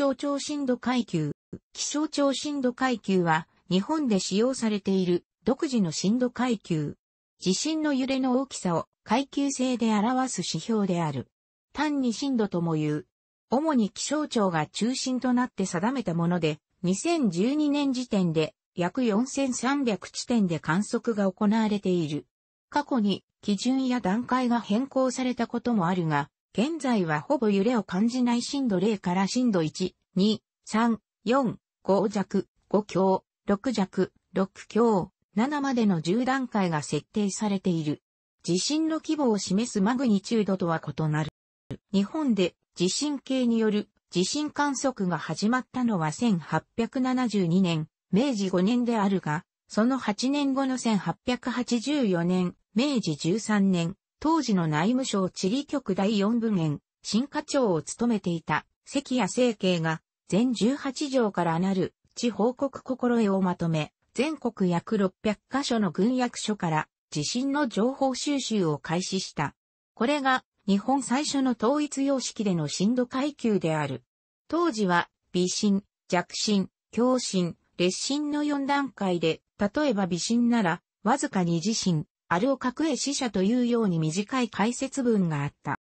象徴震度階級。気象庁震度階級は、日本で使用されている独自の震度階級。地震の揺れの大きさを階級制で表す指標である。単に震度とも言う。主に気象庁が中心となって定めたもので、2012年時点で約4300地点で観測が行われている。過去に基準や段階が変更されたこともあるが、現在はほぼ揺れを感じない震度0から震度1 2、3、4、5弱、5強、6弱、6強、7までの10段階が設定されている。地震の規模を示すマグニチュードとは異なる。日本で地震計による地震観測が始まったのは1872年、明治5年であるが、その8年後の1884年、明治13年、当時の内務省地理局第4部門、新課長を務めていた関谷政経が全18条からなる地報告心得をまとめ、全国約600カ所の軍役所から地震の情報収集を開始した。これが日本最初の統一様式での震度階級である。当時は微震、弱震、強震、烈震の4段階で、例えば微震なら、わずかに地震、あるを隠れ死者というように短い解説文があった。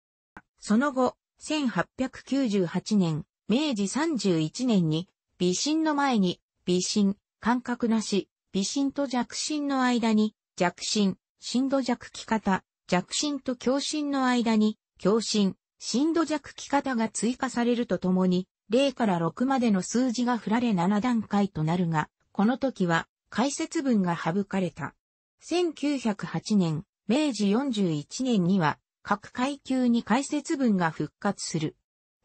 その後、1898年、明治31年に、微震の前に、微震、感覚なし、微震と弱震の間に、弱震、深度弱気方、弱震と強震の間に、強震、深度弱気方が追加されるとともに、0から6までの数字が振られ7段階となるが、この時は解説文が省かれた。1908年、明治41年には、各階級に解説文が復活する。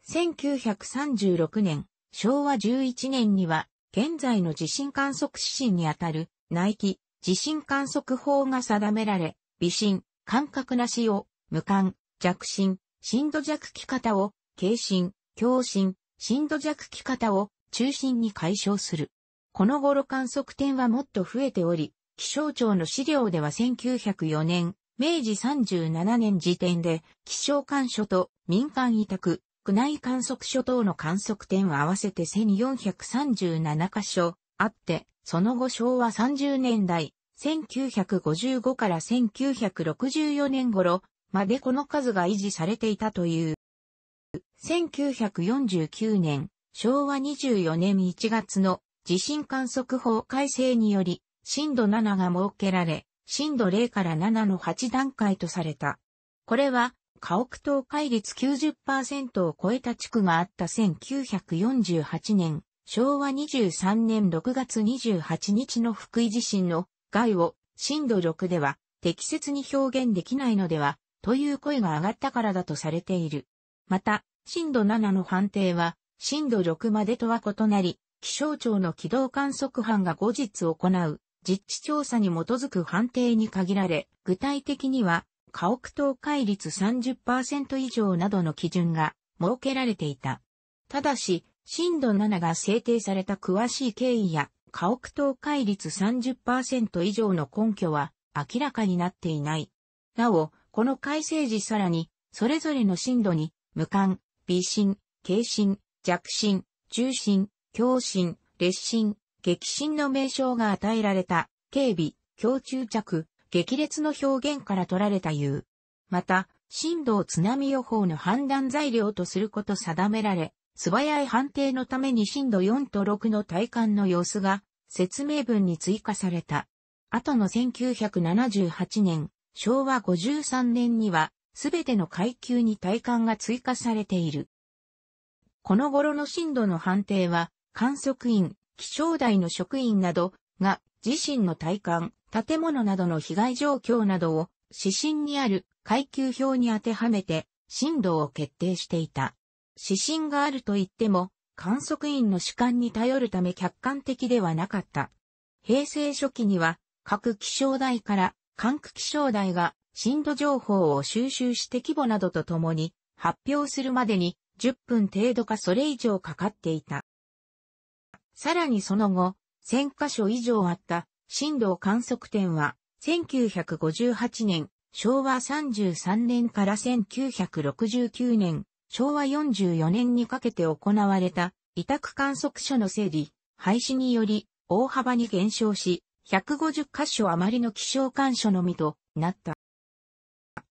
1936年、昭和11年には、現在の地震観測指針にあたる、内規、地震観測法が定められ、微震、感覚なしを、無感、弱震、震度弱き方を、軽震、強震、震度弱き方を、中心に解消する。この頃観測点はもっと増えており、気象庁の資料では1904年、明治37年時点で、気象観所と民間委託、宮内観測所等の観測点合わせて1437箇所あって、その後昭和30年代、1955から1964年頃までこの数が維持されていたという。1949年、昭和24年1月の地震観測法改正により、震度7が設けられ、震度0から7の8段階とされた。これは、家屋倒壊率90%を超えた地区があった1948年、昭和23年6月28日の福井地震の害を震度6では適切に表現できないのではという声が上がったからだとされている。また、震度7の判定は震度6までとは異なり、気象庁の軌道観測班が後日行う実地調査に基づく判定に限られ、具体的には、家屋倒壊率30%以上などの基準が設けられていた。ただし、震度7が制定された詳しい経緯や、家屋倒壊率30%以上の根拠は明らかになっていない。なお、この改正時さらに、それぞれの震度に、無感、微震、軽震、弱震、中震、強震、劣震、激震の名称が与えられた、警備、強中着、激烈の表現から取られた言う。また、震度を津波予報の判断材料とすること定められ、素早い判定のために震度4と6の体感の様子が説明文に追加された。後の1978年、昭和53年には、すべての階級に体感が追加されている。この頃の震度の判定は、観測員、気象台の職員などが自身の体感、建物などの被害状況などを指針にある階級表に当てはめて震度を決定していた。指針があると言っても観測員の主観に頼るため客観的ではなかった。平成初期には各気象台から関区気象台が震度情報を収集して規模などとともに発表するまでに10分程度かそれ以上かかっていた。さらにその後、1000カ所以上あった震度観測点は、1958年、昭和33年から1969年、昭和44年にかけて行われた委託観測所の整理、廃止により大幅に減少し、150カ所余りの気象観所のみとなった。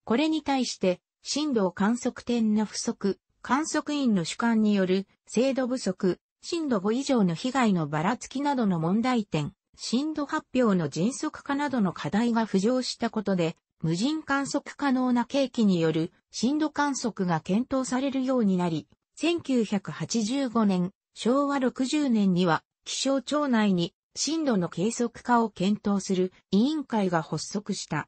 これに対して、震度観測点の不足、観測員の主観による精度不足、震度5以上の被害のばらつきなどの問題点、震度発表の迅速化などの課題が浮上したことで、無人観測可能な景気による震度観測が検討されるようになり、1985年、昭和60年には気象庁内に震度の計測化を検討する委員会が発足した。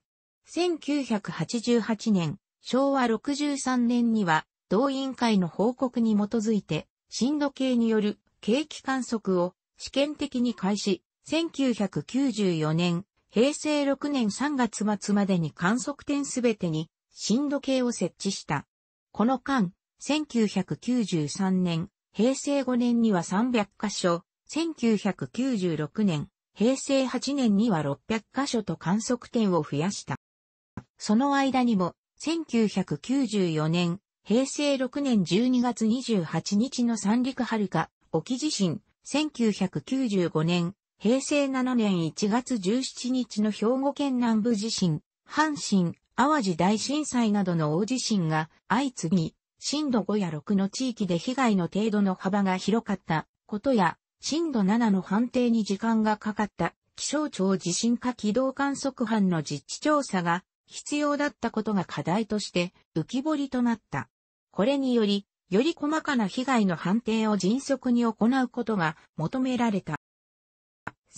1988年、昭和63年には同委員会の報告に基づいて、震度計による景気観測を試験的に開始、1994年、平成6年3月末までに観測点すべてに震度計を設置した。この間、1993年、平成5年には300箇所、1996年、平成8年には600箇所と観測点を増やした。その間にも、1994年、平成6年12月28日の三陸春か沖地震、1995年、平成7年1月17日の兵庫県南部地震、阪神、淡路大震災などの大地震が相次ぎ、震度5や6の地域で被害の程度の幅が広かったことや、震度7の判定に時間がかかった気象庁地震化軌道観測班の実地調査が必要だったことが課題として浮き彫りとなった。これにより、より細かな被害の判定を迅速に行うことが求められた。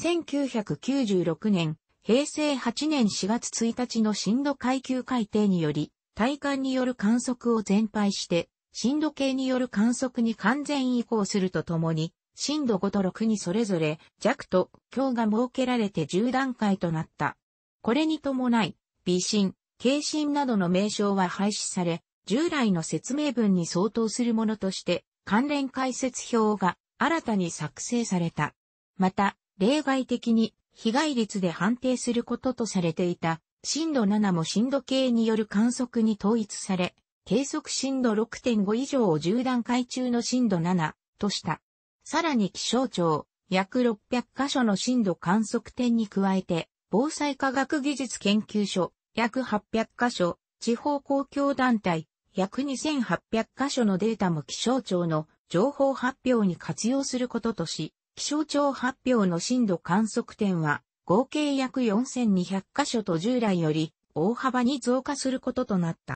1996年、平成8年4月1日の震度階級改定により、体感による観測を全廃して、震度計による観測に完全移行するとともに、震度5と6にそれぞれ弱と強が設けられて10段階となった。これに伴い、微震、軽震などの名称は廃止され、従来の説明文に相当するものとして、関連解説表が新たに作成された。また、例外的に被害率で判定することとされていた、震度7も震度計による観測に統一され、計測震度6.5以上を10段階中の震度7とした。さらに気象庁、約600カ所の震度観測点に加えて、防災科学技術研究所、約800カ所、地方公共団体、約2800箇所のデータも気象庁の情報発表に活用することとし、気象庁発表の震度観測点は合計約4200箇所と従来より大幅に増加することとなった。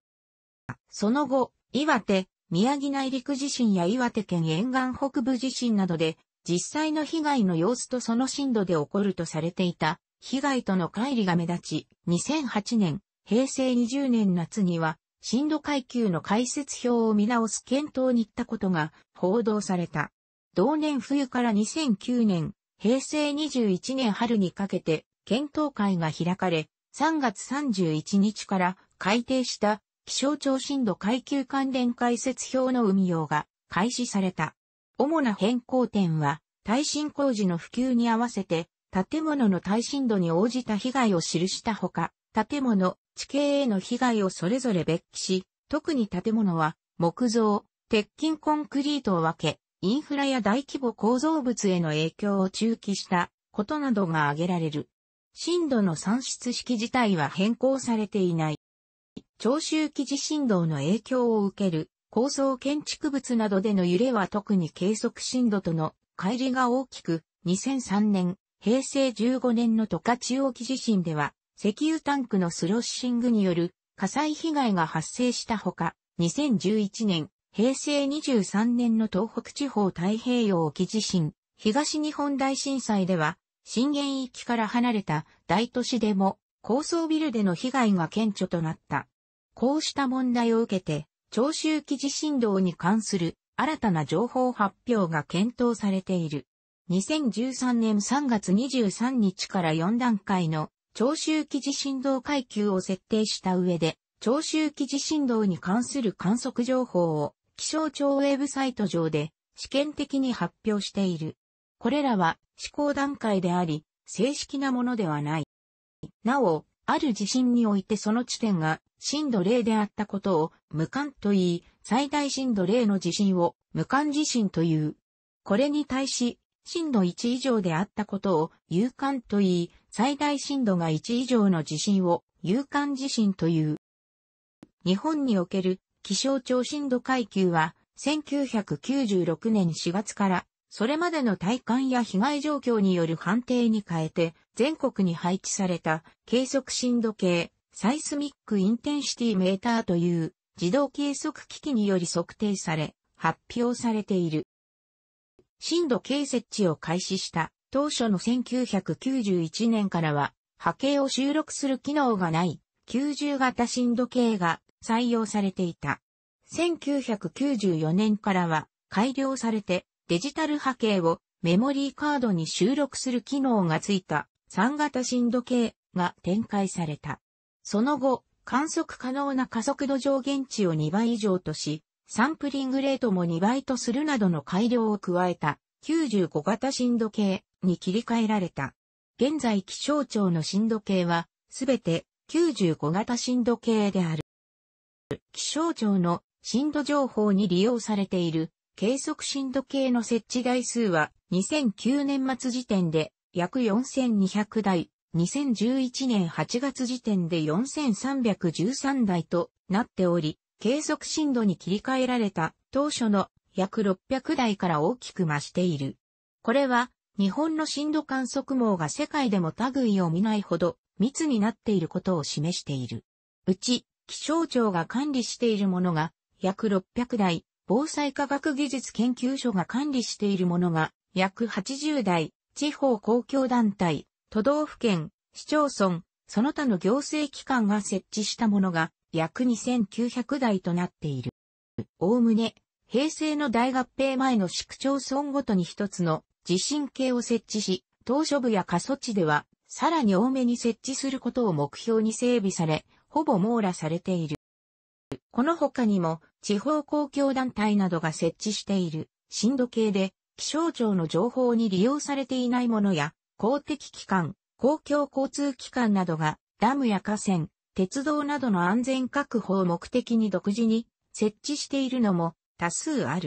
その後、岩手、宮城内陸地震や岩手県沿岸北部地震などで実際の被害の様子とその震度で起こるとされていた被害との乖離が目立ち、2008年、平成20年夏には震度階級の解説表を見直す検討に行ったことが報道された。同年冬から2009年、平成21年春にかけて検討会が開かれ、3月31日から改定した気象庁震度階級関連解説表の運用が開始された。主な変更点は、耐震工事の普及に合わせて、建物の耐震度に応じた被害を記したほか、建物、地形への被害をそれぞれ別記し、特に建物は木造、鉄筋コンクリートを分け、インフラや大規模構造物への影響を中期したことなどが挙げられる。震度の算出式自体は変更されていない。長周期地震動の影響を受ける高層建築物などでの揺れは特に計測震度との乖離が大きく、2003年、平成15年の十勝沖地震では石油タンクのスロッシングによる火災被害が発生したほか、2011年、平成23年の東北地方太平洋沖地震、東日本大震災では、震源域から離れた大都市でも高層ビルでの被害が顕著となった。こうした問題を受けて、長周期地震動に関する新たな情報発表が検討されている。2013年3月23日から4段階の長周期地震動階級を設定した上で、長周期地震動に関する観測情報を気象庁ウェブサイト上で試験的に発表している。これらは試行段階であり、正式なものではない。なお、ある地震においてその地点が震度0であったことを無感と言い、最大震度0の地震を無感地震という。これに対し、震度1以上であったことを有感と言い、最大震度が1以上の地震を有感地震という。日本における気象庁震度階級は1996年4月からそれまでの体感や被害状況による判定に変えて全国に配置された計測震度計サイスミックインテンシティメーターという自動計測機器により測定され発表されている。震度計設置を開始した当初の1991年からは波形を収録する機能がない90型震度計が採用されていた。1994年からは改良されてデジタル波形をメモリーカードに収録する機能がついた3型振度計が展開された。その後、観測可能な加速度上限値を2倍以上とし、サンプリングレートも2倍とするなどの改良を加えた95型振度計に切り替えられた。現在気象庁の震度計は、すべて95型震度計である。気象庁の震度情報に利用されている計測震度計の設置台数は2009年末時点で約4200台、2011年8月時点で4313台となっており、計測震度に切り替えられた当初の約600台から大きく増している。これは日本の震度観測網が世界でも類を見ないほど密になっていることを示している。うち、気象庁が管理しているものが約600台、防災科学技術研究所が管理しているものが約80台、地方公共団体、都道府県、市町村、その他の行政機関が設置したものが約2900台となっている。おおむね、平成の大合併前の市区町村ごとに一つの地震計を設置し、島嶼部や過疎地では、さらに多めに設置することを目標に整備され、ほぼ網羅されている。この他にも、地方公共団体などが設置している、震度計で、気象庁の情報に利用されていないものや、公的機関、公共交通機関などが、ダムや河川、鉄道などの安全確保を目的に独自に設置しているのも多数ある。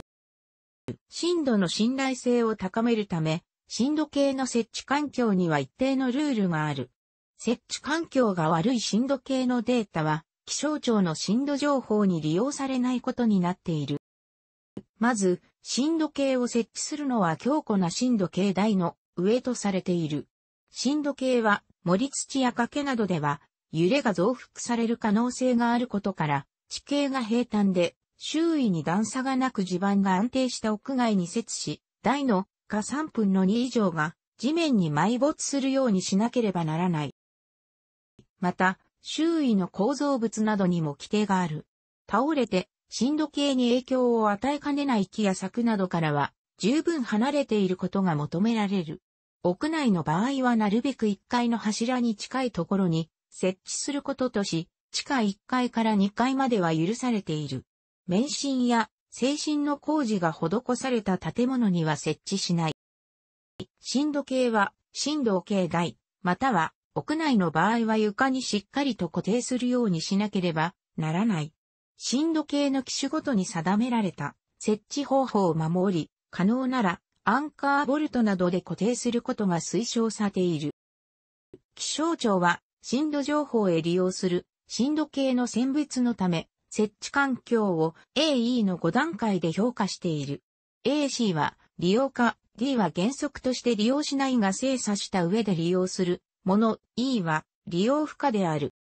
震度の信頼性を高めるため、震度計の設置環境には一定のルールがある。設置環境が悪い震度計のデータは、気象庁の震度情報に利用されないことになっている。まず、震度計を設置するのは強固な震度計台の上とされている。震度計は、森土や崖などでは、揺れが増幅される可能性があることから、地形が平坦で、周囲に段差がなく地盤が安定した屋外に設し、台の下3分の2以上が地面に埋没するようにしなければならない。また、周囲の構造物などにも規定がある。倒れて震度計に影響を与えかねない木や柵などからは十分離れていることが求められる。屋内の場合はなるべく1階の柱に近いところに設置することとし、地下1階から2階までは許されている。免震や精神の工事が施された建物には設置しない。震度計は、震度計外、または、屋内の場合は床にしっかりと固定するようにしなければならない。震度計の機種ごとに定められた設置方法を守り、可能ならアンカーボルトなどで固定することが推奨されている。気象庁は震度情報へ利用する震度計の選別のため設置環境を AE の5段階で評価している。AC は利用化、D は原則として利用しないが精査した上で利用するもの、E は利用不可である。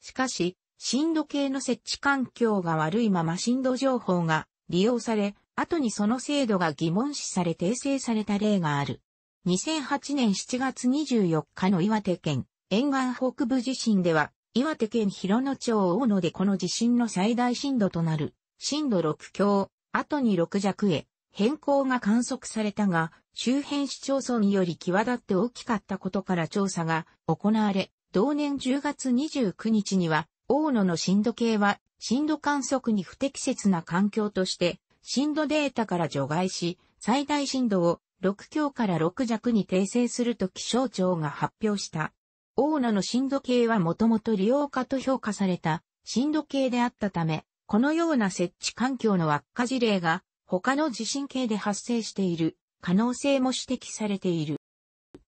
しかし、震度計の設置環境が悪いまま震度情報が利用され、後にその精度が疑問視され訂正された例がある。2008年7月24日の岩手県沿岸北部地震では、岩手県広野町大野でこの地震の最大震度となる、震度6強、後に6弱へ変更が観測されたが、周辺市町村により際立って大きかったことから調査が行われ、同年10月29日には、大野の震度計は、震度観測に不適切な環境として、震度データから除外し、最大震度を6強から6弱に訂正すると気象庁が発表した。大野の震度計はもともと利用化と評価された震度計であったため、このような設置環境の悪化事例が他の地震計で発生している可能性も指摘されている。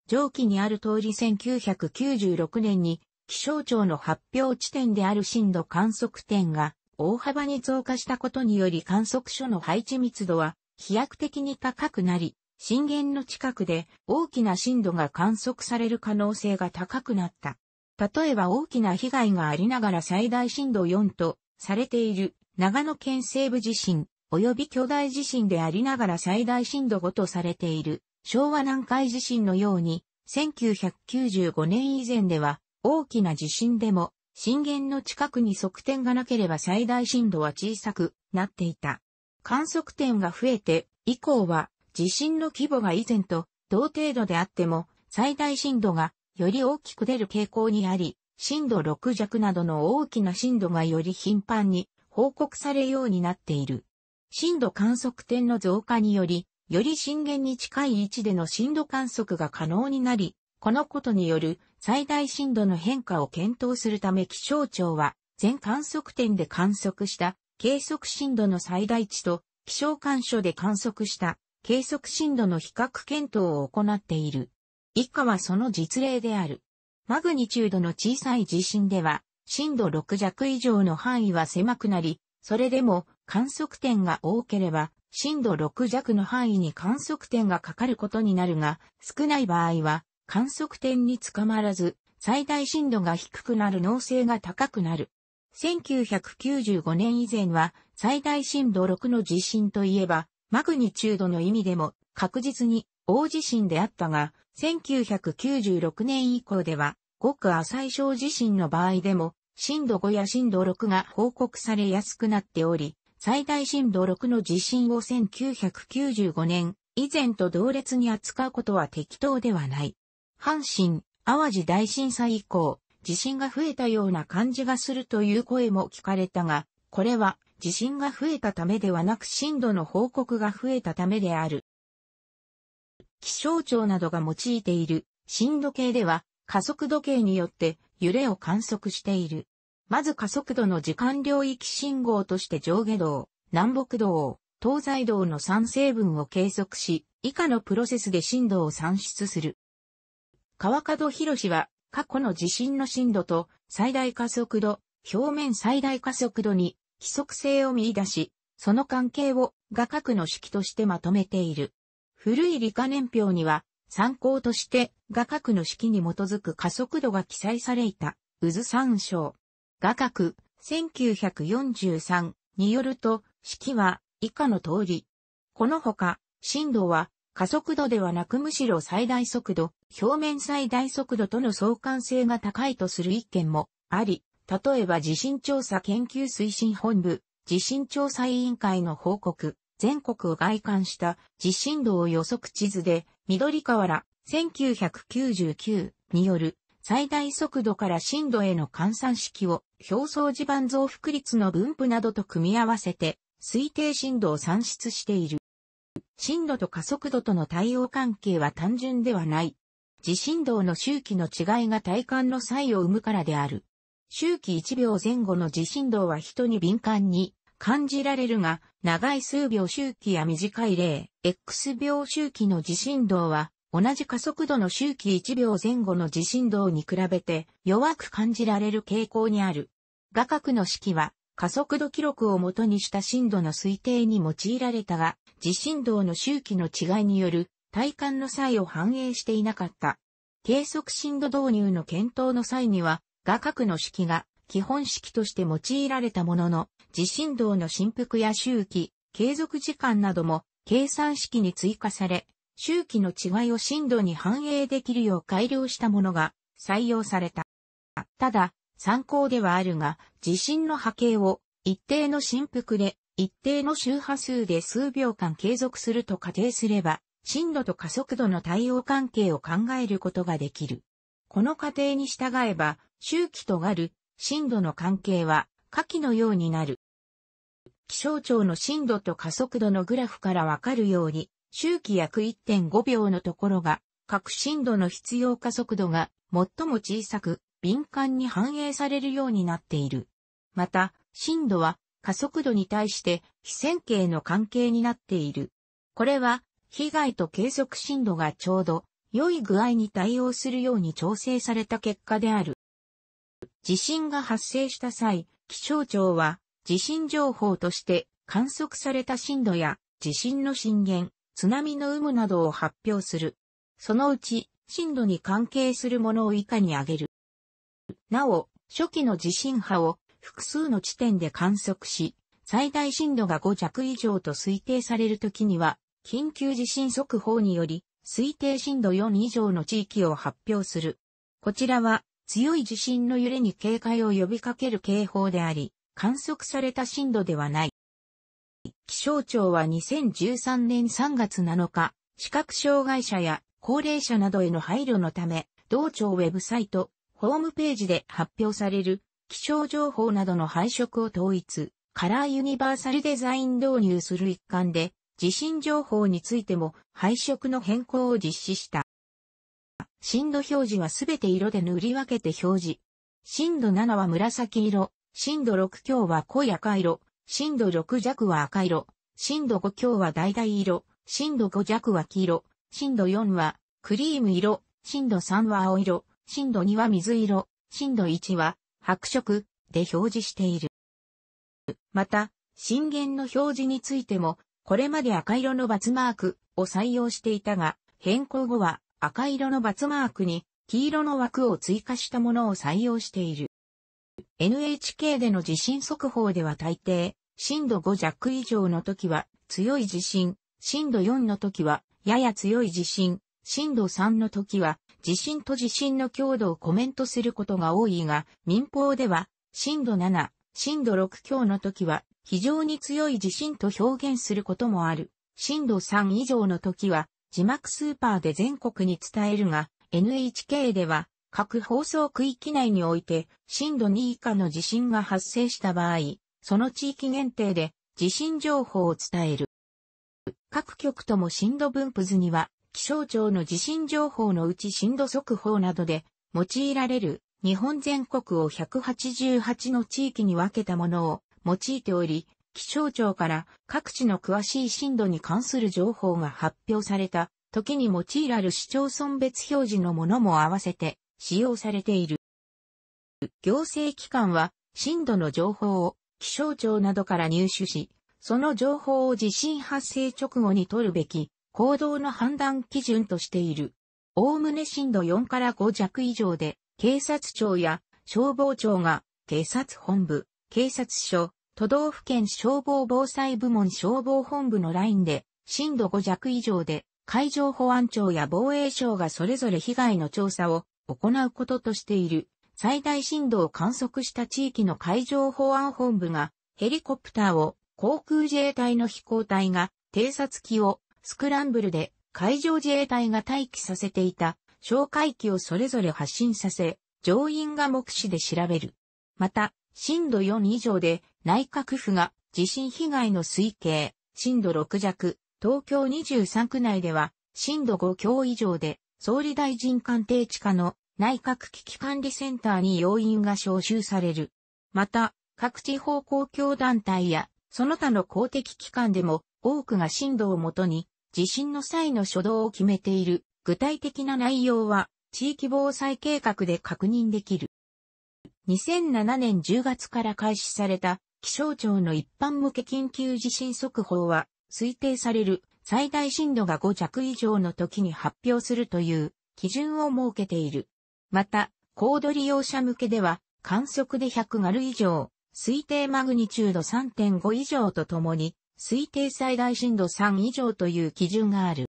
上記にある通り1996年に気象庁の発表地点である震度観測点が大幅に増加したことにより観測所の配置密度は飛躍的に高くなり、震源の近くで大きな震度が観測される可能性が高くなった。例えば大きな被害がありながら最大震度4とされている長野県西部地震及び巨大地震でありながら最大震度5とされている昭和南海地震のように1995年以前では大きな地震でも震源の近くに側点がなければ最大震度は小さくなっていた。観測点が増えて以降は地震の規模が以前と同程度であっても、最大震度がより大きく出る傾向にあり、震度6弱などの大きな震度がより頻繁に報告されるようになっている。震度観測点の増加により、より震源に近い位置での震度観測が可能になり、このことによる最大震度の変化を検討するため気象庁は、全観測点で観測した計測震度の最大値と気象干渉で観測した計測震度の比較検討を行っている。以下はその実例である。マグニチュードの小さい地震では、震度6弱以上の範囲は狭くなり、それでも観測点が多ければ、震度6弱の範囲に観測点がかかることになるが、少ない場合は観測点につかまらず、最大震度が低くなる能性が高くなる。1995年以前は最大震度6の地震といえば、マグニチュードの意味でも確実に大地震であったが、1996年以降では、ごく浅い小地震の場合でも、震度5や震度6が報告されやすくなっており、最大震度6の地震を1995年以前と同列に扱うことは適当ではない。阪神、淡路大震災以降、地震が増えたような感じがするという声も聞かれたが、これは地震が増えたためではなく震度の報告が増えたためである。気象庁などが用いている震度計では加速度計によって揺れを観測している。まず加速度の時間領域信号として上下道、南北道、東西道の3成分を計測し、以下のプロセスで震度を算出する。川角博士は過去の地震の震度と最大加速度、表面最大加速度に規則性を見出し、その関係を画角の式としてまとめている。古い理科年表には、参考として画角の式に基づく加速度が記載された、渦参照。画角、1943によると、式は以下の通り。このほか、振動は加速度ではなくむしろ最大速度、表面最大速度との相関性が高いとする一見もあり、例えば地震調査研究推進本部、地震調査委員会の報告、全国を外観した地震動予測地図で、緑川原、1999による最大速度から震度への換算式を表層地盤増幅率の分布などと組み合わせて推定震度を算出している。震度と加速度との対応関係は単純ではない。地震動の周期の違いが体感の差異を生むからである。周期1秒前後の地震動は人に敏感に感じられるが、長い数秒周期や短い例、X 秒周期の地震動は、同じ加速度の周期1秒前後の地震動に比べて弱く感じられる傾向にある。画角の式は加速度記録をもとにした震度の推定に用いられたが、地震動の周期の違いによる体感の際を反映していなかった。計測震度導入の検討の際には、画角の式が基本式として用いられたものの、地震動の振幅や周期、継続時間なども計算式に追加され、周期の違いを震度に反映できるよう改良したものが採用された。ただ、参考ではあるが、地震の波形を一定の振幅で一定の周波数で数秒間継続すると仮定すれば、震度と加速度の対応関係を考えることができる。この仮定に従えば、周期とがる、震度の関係は、下記のようになる。気象庁の震度と加速度のグラフからわかるように、周期約1.5秒のところが、各震度の必要加速度が最も小さく、敏感に反映されるようになっている。また、震度は加速度に対して非線形の関係になっている。これは、被害と計測震度がちょうど良い具合に対応するように調整された結果である。地震が発生した際、気象庁は地震情報として観測された震度や地震の震源、津波の有無などを発表する。そのうち震度に関係するものを以下に挙げる。なお、初期の地震波を複数の地点で観測し、最大震度が5弱以上と推定されるときには、緊急地震速報により、推定震度4以上の地域を発表する。こちらは、強い地震の揺れに警戒を呼びかける警報であり、観測された震度ではない。気象庁は2013年3月7日、視覚障害者や高齢者などへの配慮のため、同庁ウェブサイト、ホームページで発表される気象情報などの配色を統一、カラーユニバーサルデザイン導入する一環で、地震情報についても配色の変更を実施した。震度表示はすべて色で塗り分けて表示。震度7は紫色、震度6強は濃い赤色、震度6弱は赤色、震度5強は橙色、震度5弱は黄色、震度4はクリーム色、震度3は青色、震度2は水色、震度1は白色で表示している。また、震源の表示についても、これまで赤色のバツマークを採用していたが、変更後は赤色のバツマークに黄色の枠を追加したものを採用している。NHK での地震速報では大抵、震度5弱以上の時は強い地震、震度4の時はやや強い地震、震度3の時は地震と地震の強度をコメントすることが多いが、民放では震度7、震度6強の時は非常に強い地震と表現することもある。震度3以上の時は字幕スーパーで全国に伝えるが、NHK では、各放送区域内において、震度2以下の地震が発生した場合、その地域限定で、地震情報を伝える。各局とも震度分布図には、気象庁の地震情報のうち震度速報などで、用いられる、日本全国を188の地域に分けたものを、用いており、気象庁から各地の詳しい震度に関する情報が発表された時に用いられる市町村別表示のものも合わせて使用されている。行政機関は震度の情報を気象庁などから入手し、その情報を地震発生直後に取るべき行動の判断基準としている。おおむね震度4から5弱以上で警察庁や消防庁が警察本部、警察署、都道府県消防防災部門消防本部のラインで、震度5弱以上で、海上保安庁や防衛省がそれぞれ被害の調査を行うこととしている。最大震度を観測した地域の海上保安本部が、ヘリコプターを航空自衛隊の飛行隊が、偵察機をスクランブルで海上自衛隊が待機させていた哨戒機をそれぞれ発進させ、乗員が目視で調べる。また、震度4以上で内閣府が地震被害の推計、震度6弱、東京23区内では震度5強以上で総理大臣官邸地下の内閣危機管理センターに要員が招集される。また、各地方公共団体やその他の公的機関でも多くが震度をもとに地震の際の初動を決めている。具体的な内容は地域防災計画で確認できる。2007年10月から開始された気象庁の一般向け緊急地震速報は、推定される最大震度が5弱以上の時に発表するという基準を設けている。また、高度利用者向けでは、観測で100ガル以上、推定マグニチュード3.5以上とともに、推定最大震度3以上という基準がある。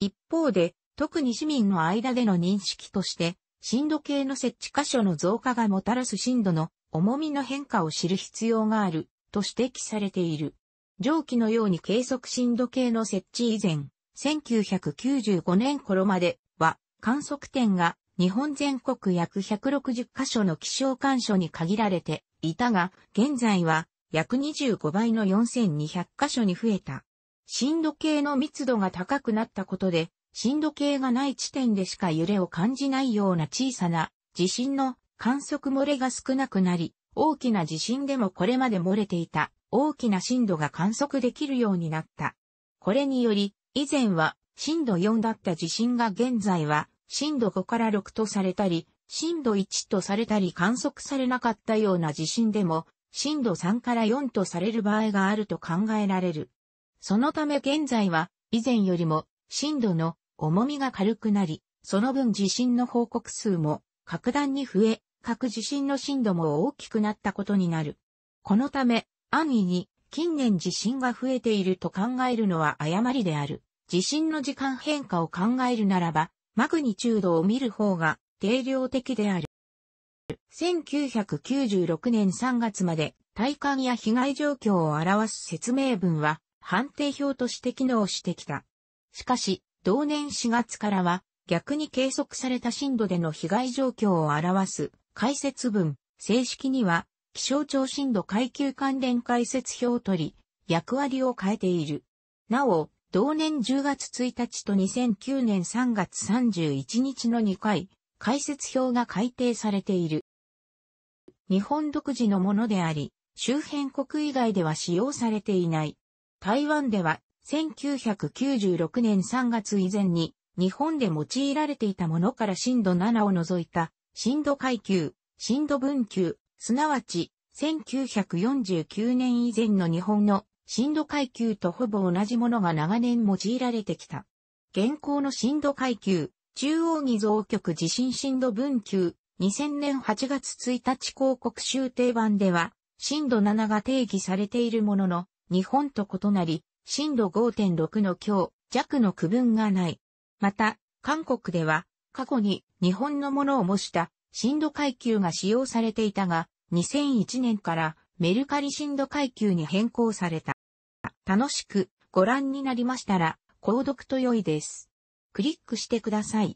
一方で、特に市民の間での認識として、震度計の設置箇所の増加がもたらす震度の重みの変化を知る必要があると指摘されている。上記のように計測振度計の設置以前、1995年頃までは観測点が日本全国約160カ所の気象干渉に限られていたが、現在は約25倍の4200カ所に増えた。震度計の密度が高くなったことで、震度計がない地点でしか揺れを感じないような小さな地震の観測漏れが少なくなり、大きな地震でもこれまで漏れていた大きな震度が観測できるようになった。これにより、以前は震度4だった地震が現在は震度5から6とされたり、震度1とされたり観測されなかったような地震でも、震度3から4とされる場合があると考えられる。そのため現在は、以前よりも震度の重みが軽くなり、その分地震の報告数も格段に増え、各地震の震度も大きくなったことになる。このため、安易に近年地震が増えていると考えるのは誤りである。地震の時間変化を考えるならば、マグニチュードを見る方が定量的である。1996年3月まで体感や被害状況を表す説明文は判定表として機能してきた。しかし、同年4月からは逆に計測された震度での被害状況を表す解説文、正式には気象庁震度階級関連解説表を取り、役割を変えている。なお、同年10月1日と2009年3月31日の2回、解説表が改定されている。日本独自のものであり、周辺国以外では使用されていない。台湾では1996年3月以前に日本で用いられていたものから震度7を除いた、震度階級、震度分級、すなわち、1949年以前の日本の震度階級とほぼ同じものが長年用いられてきた。現行の震度階級、中央偽造局地震震度分級、2000年8月1日広告集定版では、震度7が定義されているものの、日本と異なり、震度5.6の強、弱の区分がない。また、韓国では、過去に日本のものを模した震度階級が使用されていたが、2001年からメルカリ震度階級に変更された。楽しくご覧になりましたら、購読と良いです。クリックしてください。